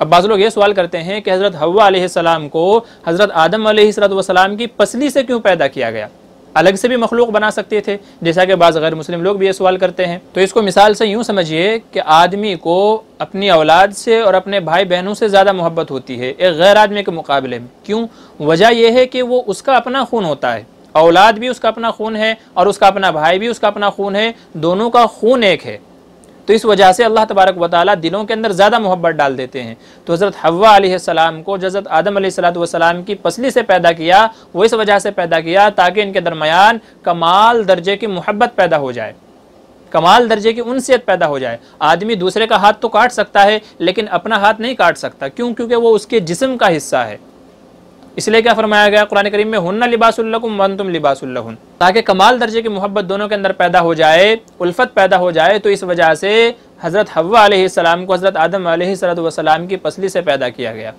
अब बाज़ लोग ये सवाल करते हैं कि हज़रत हवा को हज़रत आदम सलाम की पसली से क्यों पैदा किया गया अलग से भी मखलूक बना सकते थे जैसा कि बाज़ गैर मुस्लिम लोग भी ये सवाल करते हैं तो इसको मिसाल से यूँ समझिए कि आदमी को अपनी औलाद से और अपने भाई बहनों से ज़्यादा मोहब्बत होती है एक गैर आदमी के मुकाबले में क्यों वजह यह है कि वो उसका अपना खून होता है औलाद भी उसका अपना खून है और उसका अपना भाई भी उसका अपना खून है दोनों का खून एक है तो इस वजह से अल्लाह तबारक वाली दिलों के अंदर ज़्यादा मोहब्बत डाल देते हैं तो हज़रत हवा आसमाम को हज़रत आदम सलाम की पसली से पैदा किया वो इस वजह से पैदा किया ताकि इनके दरमियान कमाल दर्जे की मोहब्बत पैदा हो जाए कमाल दर्जे की उनसीत पैदा हो जाए आदमी दूसरे का हाथ तो काट सकता है लेकिन अपना हाथ नहीं काट सकता क्यों क्योंकि वो उसके जिसम का हिस्सा है इसलिए क्या फरमाया गया कुरान करीम में हन्ना लिबासुल्लकुम वन तुम लिबासुल्लहुन ताकि कमाल दर्जे की मोहब्बत दोनों के अंदर पैदा हो जाए उल्फत पैदा हो जाए तो इस वजह से हज़रत हवा को हज़रत आदम सलाम की पसली से पैदा किया गया